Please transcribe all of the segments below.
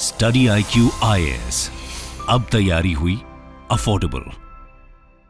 Study I Q आई अब तैयारी हुई अफोर्डेबल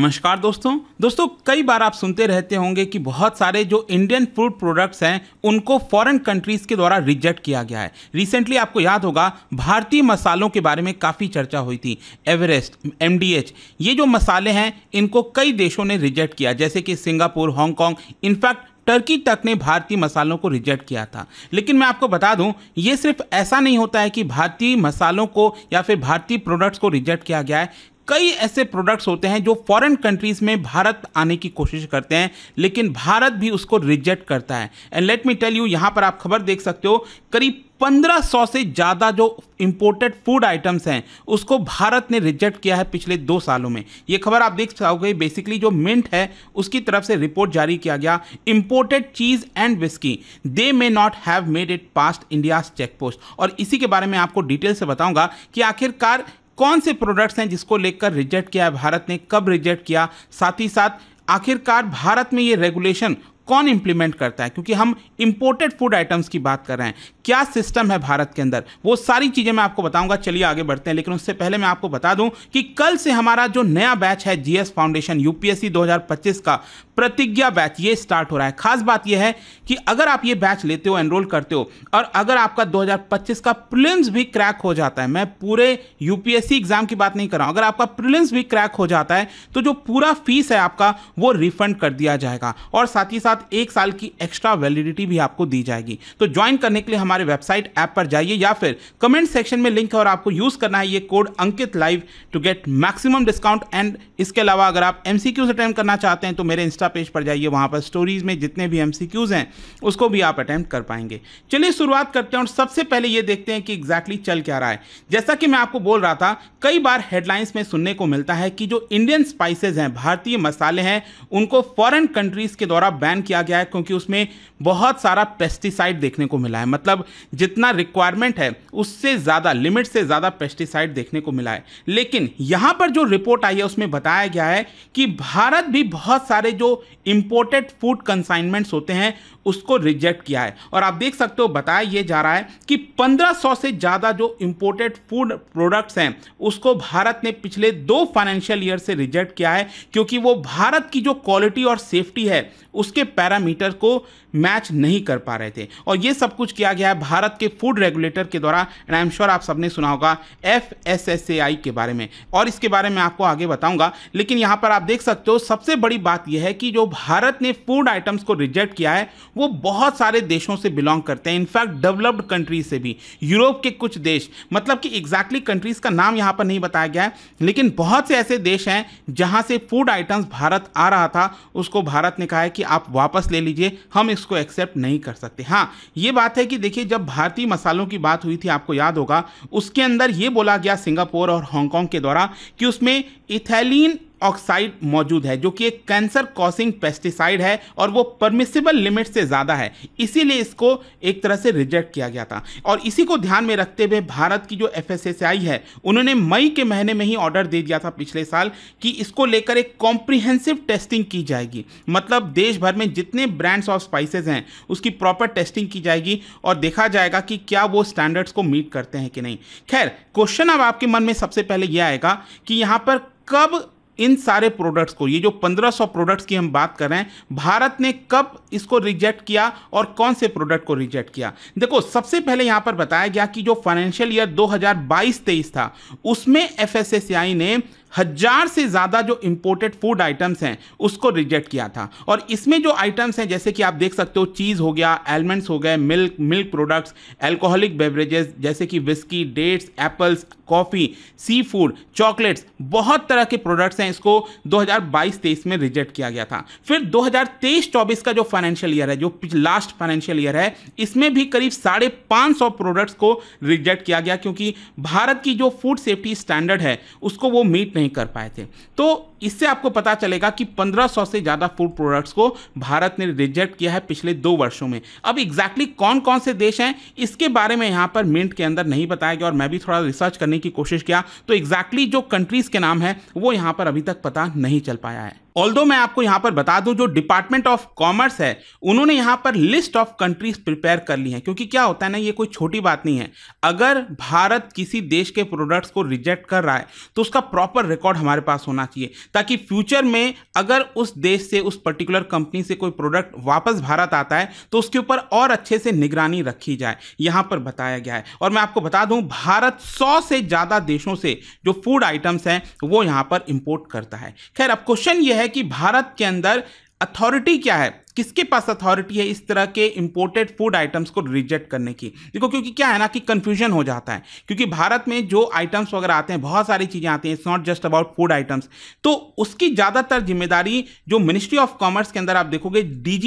नमस्कार दोस्तों दोस्तों कई बार आप सुनते रहते होंगे कि बहुत सारे जो इंडियन फूड प्रोडक्ट्स हैं उनको फॉरेन कंट्रीज़ के द्वारा रिजेक्ट किया गया है रिसेंटली आपको याद होगा भारतीय मसालों के बारे में काफ़ी चर्चा हुई थी एवरेस्ट एमडीएच ये जो मसाले हैं इनको कई देशों ने रिजेक्ट किया जैसे कि सिंगापुर हांगकॉन्ग इनफैक्ट टर्की तक ने भारतीय मसालों को रिजेक्ट किया था लेकिन मैं आपको बता दूं ये सिर्फ ऐसा नहीं होता है कि भारतीय मसालों को या फिर भारतीय प्रोडक्ट्स को रिजेक्ट किया गया है कई ऐसे प्रोडक्ट्स होते हैं जो फॉरेन कंट्रीज़ में भारत आने की कोशिश करते हैं लेकिन भारत भी उसको रिजेक्ट करता है and let me tell you यहाँ पर आप खबर देख सकते हो करीब 1500 से ज़्यादा जो इम्पोर्टेड फूड आइटम्स हैं उसको भारत ने रिजेक्ट किया है पिछले दो सालों में ये खबर आप देख पाओगे बेसिकली जो मिंट है उसकी तरफ से रिपोर्ट जारी किया गया imported cheese and whisky they may not have made it past India check post और इसी के बारे में आपको डिटेल से बताऊंगा कि आखिरकार कौन से प्रोडक्ट्स हैं जिसको लेकर रिजेक्ट किया है भारत ने कब रिजेक्ट किया साथ ही साथ आखिरकार भारत में ये रेगुलेशन कौन इम्प्लीमेंट करता है क्योंकि हम इंपोर्टेड फूड आइटम्स की बात कर रहे हैं क्या सिस्टम है भारत के अंदर वो सारी चीज़ें मैं आपको बताऊंगा चलिए आगे बढ़ते हैं लेकिन उससे पहले मैं आपको बता दूं कि कल से हमारा जो नया बैच है जीएस फाउंडेशन यूपीएससी 2025 का प्रतिज्ञा बैच ये स्टार्ट हो रहा है खास बात यह है कि अगर आप ये बैच लेते हो एनरोल करते हो और अगर आपका 2025 का प्रिलिम्स भी क्रैक हो जाता है मैं पूरे यूपीएससी एग्जाम की बात नहीं कर रहा हूं अगर आपका प्रिलिम्स भी क्रैक हो जाता है तो जो पूरा फीस है आपका वो रिफंड कर दिया जाएगा और साथ ही साथ एक साल की एक्स्ट्रा वैलिडिटी भी आपको दी जाएगी तो ज्वाइन करने के लिए हमारे वेबसाइट ऐप पर जाइए या फिर कमेंट सेक्शन में लिंक है और आपको यूज़ करना है ये code Ankit live to get maximum discount and इसके अलावा अगर आप एम अटेंड करना चाहते हैं तो मेरे इंस्टा सा पेज पर जाइए वहाँ पर स्टोरीज में जितने भी एम हैं उसको भी आप अटैम्प्ट कर पाएंगे चलिए शुरुआत करते हैं और सबसे पहले ये देखते हैं कि एग्जैक्टली चल क्या रहा है जैसा कि मैं आपको बोल रहा था कई बार हेडलाइंस में सुनने को मिलता है कि जो इंडियन स्पाइसेज हैं भारतीय मसाले हैं उनको फॉरन कंट्रीज के द्वारा बैन किया गया है क्योंकि उसमें बहुत सारा पेस्टिसाइड देखने को मिला है मतलब जितना रिक्वायरमेंट है उससे ज़्यादा लिमिट से ज़्यादा पेस्टिसाइड देखने को मिला है लेकिन यहाँ पर जो रिपोर्ट आई है उसमें बताया गया है कि भारत भी बहुत सारे जो जो इम्पोर्टेड फूड कंसाइनमेंट्स होते हैं उसको रिजेक्ट किया है और आप देख सकते हो बताया ये जा रहा है कि 1500 से ज़्यादा जो इम्पोर्टेड फूड प्रोडक्ट्स हैं उसको भारत ने पिछले दो फाइनेंशियल ईयर से रिजेक्ट किया है क्योंकि वो भारत की जो क्वालिटी और सेफ्टी है उसके पैरामीटर को मैच नहीं कर पा रहे थे और ये सब कुछ किया गया है भारत के फूड रेगुलेटर के द्वारा एंड आई एम श्योर आप सबने सुना होगा F S S A I के बारे में और इसके बारे में आपको आगे बताऊंगा लेकिन यहां पर आप देख सकते हो सबसे बड़ी बात यह है कि कि जो भारत ने फूड आइटम्स को रिजेक्ट किया है वो बहुत सारे देशों से बिलोंग करते हैं इनफैक्ट डेवलप्ड कंट्रीज से भी यूरोप के कुछ देश मतलब कि एग्जैक्टली कंट्रीज का नाम यहाँ पर नहीं बताया गया है लेकिन बहुत से ऐसे देश हैं जहाँ से फूड आइटम्स भारत आ रहा था उसको भारत ने कहा है कि आप वापस ले लीजिए हम इसको एक्सेप्ट नहीं कर सकते हाँ ये बात है कि देखिए जब भारतीय मसालों की बात हुई थी आपको याद होगा उसके अंदर ये बोला गया सिंगापुर और हांगकॉन्ग के द्वारा कि उसमें इथैलिन ऑक्साइड मौजूद है जो कि एक कैंसर कॉसिंग पेस्टिसाइड है और वो परमिसिबल लिमिट से ज़्यादा है इसीलिए इसको एक तरह से रिजेक्ट किया गया था और इसी को ध्यान में रखते हुए भारत की जो एफ है उन्होंने मई के महीने में ही ऑर्डर दे दिया था पिछले साल कि इसको लेकर एक कॉम्प्रिहेंसिव टेस्टिंग की जाएगी मतलब देश भर में जितने ब्रांड्स ऑफ स्पाइसेज हैं उसकी प्रॉपर टेस्टिंग की जाएगी और देखा जाएगा कि क्या वो स्टैंडर्ड्स को मीट करते हैं कि नहीं खैर क्वेश्चन अब आपके मन में सबसे पहले यह आएगा कि यहाँ पर कब इन सारे प्रोडक्ट्स को ये जो 1500 प्रोडक्ट्स की हम बात कर रहे हैं भारत ने कब इसको रिजेक्ट किया और कौन से प्रोडक्ट को रिजेक्ट किया देखो सबसे पहले यहां पर बताया गया कि जो फाइनेंशियल ईयर 2022-23 था उसमें एफएसएसआई ने हजार से ज़्यादा जो इंपोर्टेड फूड आइटम्स हैं उसको रिजेक्ट किया था और इसमें जो आइटम्स हैं जैसे कि आप देख सकते हो चीज़ हो गया एलमंड्स हो गए milk milk products alcoholic beverages जैसे कि whisky dates apples coffee sea food chocolates बहुत तरह के प्रोडक्ट्स हैं हैं इसको 2022-23 में रिजेक्ट किया गया था फिर 2023-24 का जो फाइनेंशियल ईयर है जो लास्ट फाइनेंशियल ईयर है इसमें भी करीब साढ़े पाँच प्रोडक्ट्स को रिजेक्ट किया गया क्योंकि भारत की जो फूड सेफ्टी स्टैंडर्ड है उसको वो मीट नहीं कर पाए थे तो इससे आपको पता चलेगा कि 1500 से ज़्यादा फूड प्रोडक्ट्स को भारत ने रिजेक्ट किया है पिछले दो वर्षों में अब एग्जैक्टली exactly कौन कौन से देश हैं इसके बारे में यहाँ पर मिंट के अंदर नहीं बताया गया और मैं भी थोड़ा रिसर्च करने की कोशिश किया तो एग्जैक्टली exactly जो कंट्रीज़ के नाम है वो यहाँ पर अभी तक पता नहीं चल पाया है दो मैं आपको यहाँ पर बता दूँ जो डिपार्टमेंट ऑफ कॉमर्स है उन्होंने यहाँ पर लिस्ट ऑफ कंट्रीज प्रिपेयर कर ली है क्योंकि क्या होता है ना ये कोई छोटी बात नहीं है अगर भारत किसी देश के प्रोडक्ट्स को रिजेक्ट कर रहा है तो उसका प्रॉपर रिकॉर्ड हमारे पास होना चाहिए ताकि फ्यूचर में अगर उस देश से उस पर्टिकुलर कंपनी से कोई प्रोडक्ट वापस भारत आता है तो उसके ऊपर और अच्छे से निगरानी रखी जाए यहाँ पर बताया गया है और मैं आपको बता दूँ भारत सौ से ज़्यादा देशों से जो फूड आइटम्स हैं वो यहाँ पर इम्पोर्ट करता है खैर अब क्वेश्चन ये है है कि भारत के अंदर अथॉरिटी क्या है किसके पास अथॉरिटी है इस तरह के इंपोर्टेड फूड आइटम्स को रिजेक्ट करने की देखो क्योंकि क्या है ना कि कन्फ्यूजन हो जाता है क्योंकि भारत में जो आइटम्स वगैरह आते हैं बहुत सारी चीज़ें आती हैं it's not just about food items तो उसकी ज़्यादातर जिम्मेदारी जो मिनिस्ट्री ऑफ कॉमर्स के अंदर आप देखोगे the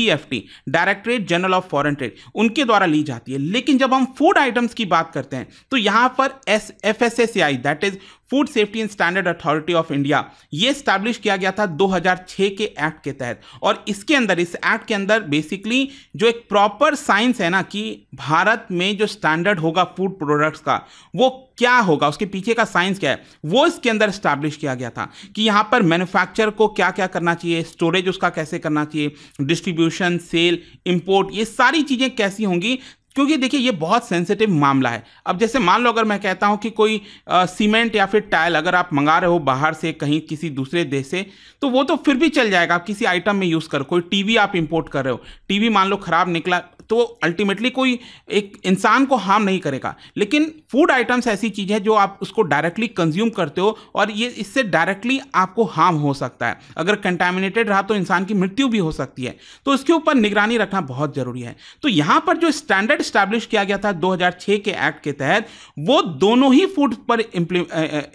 directorate general of foreign trade उनके द्वारा ली जाती है लेकिन जब हम फूड आइटम्स की बात करते हैं तो यहाँ पर S F S that is food safety and standard authority of India ये स्टैब्लिश किया गया था 2006 के एक्ट के तहत और इसके अंदर इस एक्ट के अंदर बेसिकली जो एक प्रॉपर साइंस है ना कि भारत में जो स्टैंडर्ड होगा फूड प्रोडक्ट्स का वो क्या होगा उसके पीछे का साइंस क्या है वो इसके अंदर स्टैब्लिश किया गया था कि यहाँ पर मैन्युफैक्चर को क्या क्या करना चाहिए स्टोरेज उसका कैसे करना चाहिए डिस्ट्रीब्यूशन सेल इम्पोर्ट ये सारी चीज़ें कैसी होंगी क्योंकि देखिए ये बहुत सेंसिटिव मामला है अब जैसे मान लो अगर मैं कहता हूँ कि कोई सीमेंट या फिर टाइल अगर आप मंगा रहे हो बाहर से कहीं किसी दूसरे देश से तो वो तो फिर भी चल जाएगा आप किसी आइटम में यूज़ करो कोई टीवी आप इंपोर्ट कर रहे हो टीवी मान लो ख़राब निकला तो अल्टीमेटली कोई एक इंसान को हार्म नहीं करेगा लेकिन फूड आइटम्स ऐसी चीज़ है जो आप उसको डायरेक्टली कंज्यूम करते हो और ये इससे डायरेक्टली आपको हार्म हो सकता है अगर कंटामिनेटेड रहा तो इंसान की मृत्यु भी हो सकती है तो इसके ऊपर निगरानी रखना बहुत ज़रूरी है तो यहाँ पर जो स्टैंडर्ड स्टैब्लिश किया गया था दो के एक्ट के तहत वो दोनों ही फूड पर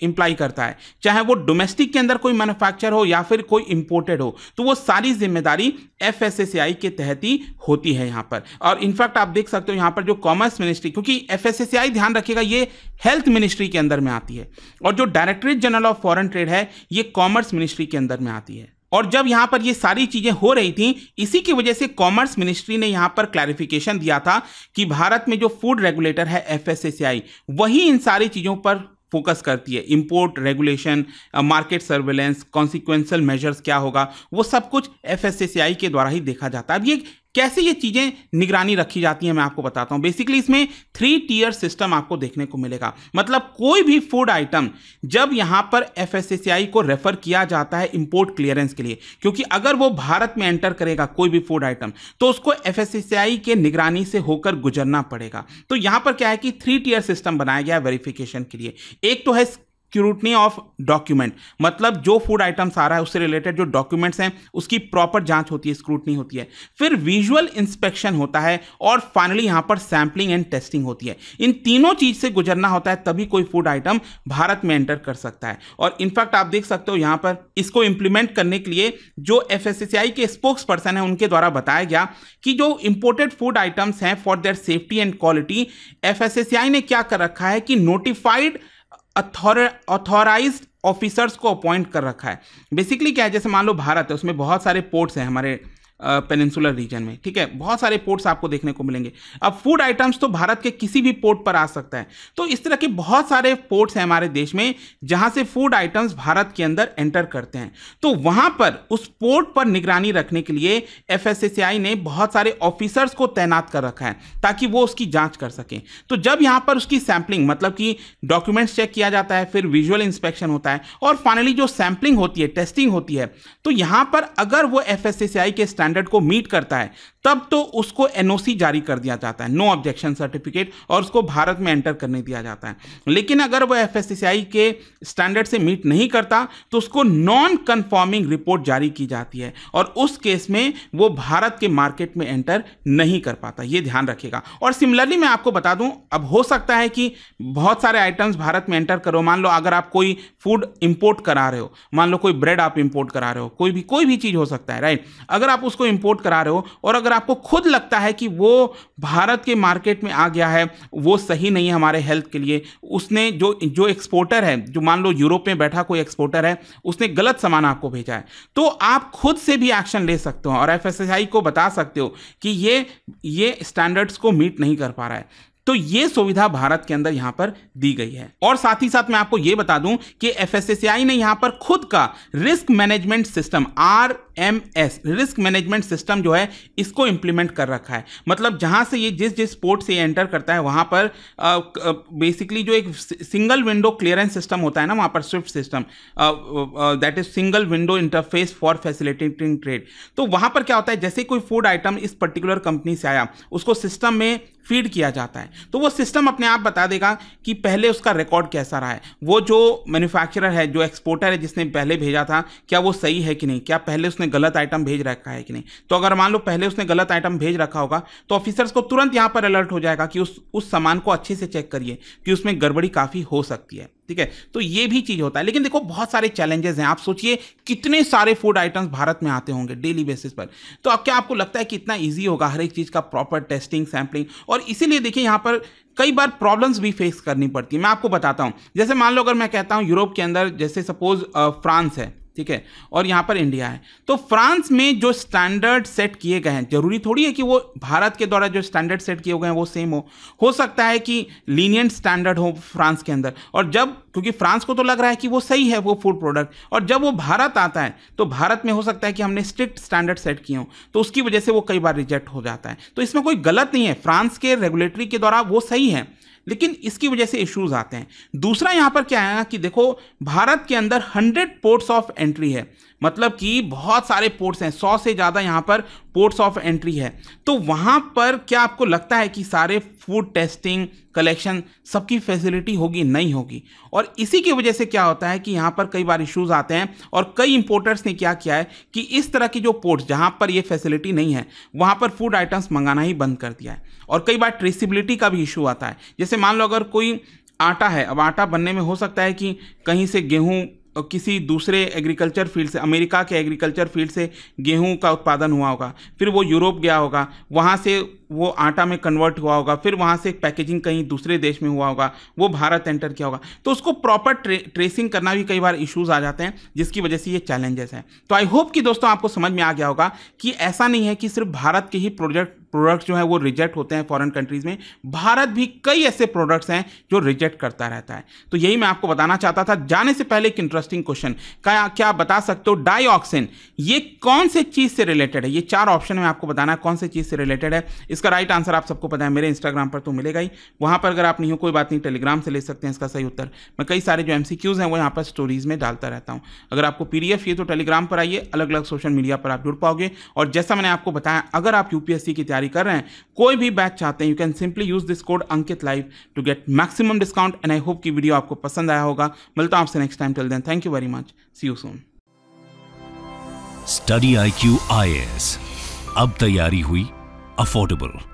इम्प्लाई करता है चाहे वो डोमेस्टिक के अंदर कोई मैनुफैक्चर हो या फिर कोई इम्पोर्टेड हो तो वो सारी जिम्मेदारी एफ के तहत ही होती है यहाँ पर और इनफैक्ट आप देख सकते हो यहाँ पर जो कॉमर्स मिनिस्ट्री क्योंकि एफ ध्यान रखिएगा ये हेल्थ मिनिस्ट्री के अंदर में आती है और जो directorate general of foreign trade है ये कॉमर्स मिनिस्ट्री के अंदर में आती है और जब यहाँ पर ये सारी चीज़ें हो रही थी इसी की वजह से कॉमर्स मिनिस्ट्री ने यहां पर क्लैरिफिकेशन दिया था कि भारत में जो फूड रेगुलेटर है एफ वही इन सारी चीज़ों पर फोकस करती है import regulation market surveillance consequential measures क्या होगा वो सब कुछ एफ के द्वारा ही देखा जाता है अब ये कैसे ये चीज़ें निगरानी रखी जाती हैं मैं आपको बताता हूँ बेसिकली इसमें थ्री टीयर सिस्टम आपको देखने को मिलेगा मतलब कोई भी फूड आइटम जब यहाँ पर एफ को रेफर किया जाता है इम्पोर्ट क्लियरेंस के लिए क्योंकि अगर वो भारत में एंटर करेगा कोई भी फूड आइटम तो उसको एफ के निगरानी से होकर गुजरना पड़ेगा तो यहाँ पर क्या है कि थ्री टीयर सिस्टम बनाया गया वेरिफिकेशन के लिए एक तो है स्क्रूटनी ऑफ डॉक्यूमेंट मतलब जो फूड आइटम्स आ रहा है उससे रिलेटेड जो डॉक्यूमेंट्स हैं उसकी प्रॉपर जांच होती है स्क्रूटनी होती है फिर विजुअल इंस्पेक्शन होता है और फाइनली यहाँ पर सैम्पलिंग एंड टेस्टिंग होती है इन तीनों चीज से गुजरना होता है तभी कोई फूड आइटम भारत में एंटर कर सकता है और इनफैक्ट आप देख सकते हो यहाँ पर इसको इम्प्लीमेंट करने के लिए जो एफ के स्पोक्स पर्सन है उनके द्वारा बताया गया कि जो इम्पोर्टेड फूड आइटम्स हैं for their safety and quality F ने क्या कर रखा है कि नोटिफाइड ऑथोराइज ऑफिसर्स को अपॉइंट कर रखा है बेसिकली क्या है जैसे मान लो भारत है उसमें बहुत सारे पोर्ट्स हैं हमारे पेनिनसुलर रीजन में ठीक है बहुत सारे पोर्ट्स आपको देखने को मिलेंगे अब फूड आइटम्स तो भारत के किसी भी पोर्ट पर आ सकता है तो इस तरह के बहुत सारे पोर्ट्स हैं हमारे देश में जहां से फूड आइटम्स भारत के अंदर एंटर करते हैं तो वहां पर उस पोर्ट पर निगरानी रखने के लिए एफ ने बहुत सारे ऑफिसर्स को तैनात कर रखा है ताकि वो उसकी जाँच कर सकें तो जब यहाँ पर उसकी सैम्पलिंग मतलब कि डॉक्यूमेंट्स चेक किया जाता है फिर विजुअल इंस्पेक्शन होता है और फाइनली जो सैम्पलिंग होती है टेस्टिंग होती है तो यहाँ पर अगर वो एफ के स्टैंड स्टैंडर्ड को मीट करता है तब तो उसको एनओसी जारी कर दिया जाता है नो ऑब्जेक्शन सर्टिफिकेट और उसको भारत में एंटर करने दिया जाता है लेकिन अगर वह एफ के स्टैंडर्ड से मीट नहीं करता तो उसको नॉन कन्फॉर्मिंग रिपोर्ट जारी की जाती है और उस केस में वो भारत के मार्केट में एंटर नहीं कर पाता ये ध्यान रखेगा और सिमिलरली मैं आपको बता दूं अब हो सकता है कि बहुत सारे आइटम्स भारत में एंटर करो मान लो अगर आप कोई फूड इंपोर्ट करा रहे हो मान लो कोई ब्रेड आप इंपोर्ट करा रहे हो कोई भी कोई भी चीज़ हो सकता है राइट अगर आप उसको इंपोर्ट करा रहे हो और अगर आपको खुद लगता है कि वो भारत के मार्केट में आ गया है वो सही नहीं है हमारे हेल्थ के लिए उसने जो जो एक्सपोर्टर है जो मान लो यूरोप में बैठा कोई एक्सपोर्टर है उसने गलत सामान आपको भेजा है तो आप खुद से भी एक्शन ले सकते हो और एफ को बता सकते हो कि ये ये स्टैंडर्ड्स को मीट नहीं कर पा रहा है तो ये सुविधा भारत के अंदर यहां पर दी गई है और साथ ही साथ मैं आपको यह बता दूं कि एफ ने यहां पर खुद का risk management system R M S risk management system जो है इसको इंप्लीमेंट कर रखा है मतलब जहां से ये जिस जिस पोर्ट से ये एंटर करता है वहां पर बेसिकली जो एक सिंगल विंडो क्लियरेंस सिस्टम होता है ना वहां पर SWIFT system that is single window interface for facilitating trade तो वहां पर क्या होता है जैसे कोई फूड आइटम इस पर्टिकुलर कंपनी से आया उसको सिस्टम में फीड किया जाता है तो वो सिस्टम अपने आप बता देगा कि पहले उसका रिकॉर्ड कैसा रहा है वो जो मैन्युफैक्चरर है जो एक्सपोर्टर है जिसने पहले भेजा था क्या वो सही है कि नहीं क्या पहले उसने गलत आइटम भेज रखा है कि नहीं तो अगर मान लो पहले उसने गलत आइटम भेज रखा होगा तो ऑफिसर्स को तुरंत यहाँ पर अलर्ट हो जाएगा कि उस उस सामान को अच्छे से चेक करिए कि उसमें गड़बड़ी काफ़ी हो सकती है ठीक है तो ये भी चीज़ होता है लेकिन देखो बहुत सारे चैलेंजेस हैं आप सोचिए कितने सारे फूड आइटम्स भारत में आते होंगे डेली बेसिस पर तो अब क्या आपको लगता है कि इतना ईजी होगा हर एक चीज़ का प्रॉपर टेस्टिंग सैम्पलिंग और इसीलिए देखिए यहाँ पर कई बार प्रॉब्लम्स भी फेस करनी पड़ती है मैं आपको बताता हूँ जैसे मान लो अगर मैं कहता हूँ यूरोप के अंदर जैसे सपोज फ्रांस है ठीक है और यहाँ पर इंडिया है तो फ्रांस में जो स्टैंडर्ड सेट किए गए हैं जरूरी थोड़ी है कि वो भारत के द्वारा जो स्टैंडर्ड सेट किए गए हैं वो सेम हो हो सकता है कि लीनियंट स्टैंडर्ड हो फ्रांस के अंदर और जब क्योंकि फ्रांस को तो लग रहा है कि वो सही है वो फूड प्रोडक्ट और जब वो भारत आता है तो भारत में हो सकता है कि हमने स्ट्रिक्ट स्टैंडर्ड सेट किए हों तो उसकी वजह से वो कई बार रिजेक्ट हो जाता है तो इसमें कोई गलत नहीं है फ्रांस के रेगुलेटरी के द्वारा वो सही है लेकिन इसकी वजह से इश्यूज़ आते हैं दूसरा यहाँ पर क्या आएगा कि देखो भारत के अंदर हंड्रेड पोर्ट्स ऑफ एंट्री है मतलब कि बहुत सारे पोर्ट्स हैं सौ से ज़्यादा यहाँ पर पोर्ट्स ऑफ एंट्री है तो वहाँ पर क्या आपको लगता है कि सारे फूड टेस्टिंग कलेक्शन सबकी फैसिलिटी होगी नहीं होगी और इसी की वजह से क्या होता है कि यहाँ पर कई बार इश्यूज आते हैं और कई इंपोर्टर्स ने क्या किया है कि इस तरह की जो पोर्ट्स जहाँ पर ये फैसिलिटी नहीं है वहाँ पर फूड आइटम्स मंगाना ही बंद कर दिया है और कई बार ट्रेसिबिलिटी का भी इशू आता है जैसे मान लो अगर कोई आटा है अब आटा बनने में हो सकता है कि कहीं से गेहूँ किसी दूसरे एग्रीकल्चर फील्ड से अमेरिका के एग्रीकल्चर फील्ड से गेहूं का उत्पादन हुआ होगा फिर वो यूरोप गया होगा वहाँ से वो आटा में कन्वर्ट हुआ होगा फिर वहाँ से पैकेजिंग कहीं दूसरे देश में हुआ होगा वो भारत एंटर किया होगा तो उसको प्रॉपर ट्रे, ट्रेसिंग करना भी कई बार इश्यूज आ जाते हैं जिसकी वजह से ये चैलेंजेस हैं तो आई होप कि दोस्तों आपको समझ में आ गया होगा कि ऐसा नहीं है कि सिर्फ भारत के ही प्रोजेक्ट प्रोडक्ट्स जो है वो रिजेक्ट होते हैं फॉरेन कंट्रीज़ में भारत भी कई ऐसे प्रोडक्ट्स हैं जो रिजेक्ट करता रहता है तो यही मैं आपको बताना चाहता था जाने से पहले एक इंटरेस्टिंग क्वेश्चन क्या क्या बता सकते हो डाई ये कौन से चीज़ से रिलेटेड है ये चार ऑप्शन में आपको बताना है कौन से चीज़ से रिलेटेड है इसका राइट आंसर आप सबको पता है मेरे इंस्टाग्राम पर तो मिलेगा ही वहां पर अगर आप नहीं हो कोई बात नहीं टेलीग्राम से ले सकते हैं इसका सही उत्तर मैं कई सारे जो एम हैं वो यहाँ पर स्टोरीज में डालता रहता हूँ अगर आपको पी ये तो टेलीग्राम पर आइए अलग अलग सोशल मीडिया पर आप जुड़ पाओगे और जैसा मैंने आपको बताया अगर आप यूपीएससी की तैयारी कर रहे हैं कोई भी बैच चाहते हैं you can simply use this code Ankit live to get maximum discount and I hope की वीडियो आपको पसंद आया होगा मिलता हूँ आपसे next time till then thank you very much see you soon study I Q I S अब तैयारी हुई affordable.